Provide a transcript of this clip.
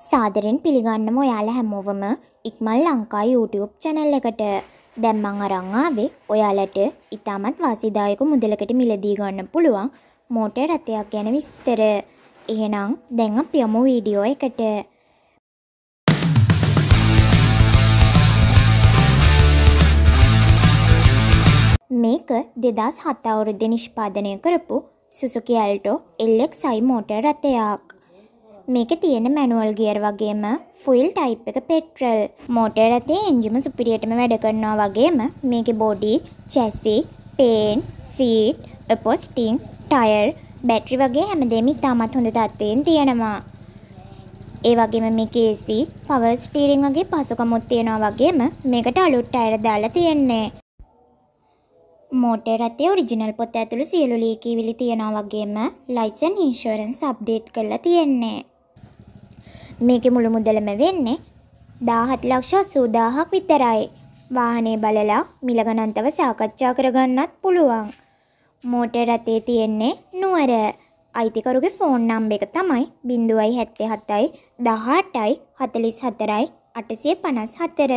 සාදරෙන් පිළිගන්නම ඔයාලා හැමෝවම ඉක්මල් Lanka YouTube channel එකට. දැන් මං අරන් ආවේ ඔයාලට ඉතාමත් වාසිදායක මුදලකට මිලදී ගන්න පුළුවන් මෝටර් රථයක් ගැන විස්තර. එහෙනම් දැන් අපි යමු වීඩියෝ එකට. මේක දෙදස් හත් අවුරුද්දේ නිෂ්පාදනය කරපු සුසුකි ඇල්ටෝ එල්ලෙක් සයි මෝටර් රථයක්. මේක තියෙන මැනුවල් ගියර් වගේම ෆුල් ටයිප් එක පෙට්‍රල් මෝටර් ඇතේ එන්ජිම සුපිරියටම වැඩ කරනවා වගේම මේක බොඩි චැසි පේන් සීට් පොස්ටිං ටයර් බැටරි වගේ හැමදේම ඉතාමත් හොඳ තත්ත්වයෙන් තියෙනවා ඒ වගේම මේකේ AC පවර් ස්ටීරින් වගේ පහසුකමුත් තියෙනවා වගේම මේකට අලුත් ටයර් දාලා තියෙන්නේ මෝටර් ඇතේ ඔරිජිනල් පොත ඇතුළු සියලු ලීකීවිලි තියෙනවා වගේම ලයිසන් ඉන්ෂුරන්ස් අප්ඩේට් කරලා තියෙන්නේ. මේකෙ මුළු මුදලම වෙන්නේ දාහත් ලක්ෂ සූදාහක් විතරයි. වාහනේ බලලා මිලගනන්තව සාකච්ඡා කරගන්නත් පුළුවන්. මෝටර් රථේ තියෙන්නේ නුවර. අයිතිකරුගේ ෆෝන් නම්බ එක තමයි බිඳුවයි හැත්තේ හතයි දහටයි හතලිස් හතරයි අටසිය පනස් හතර.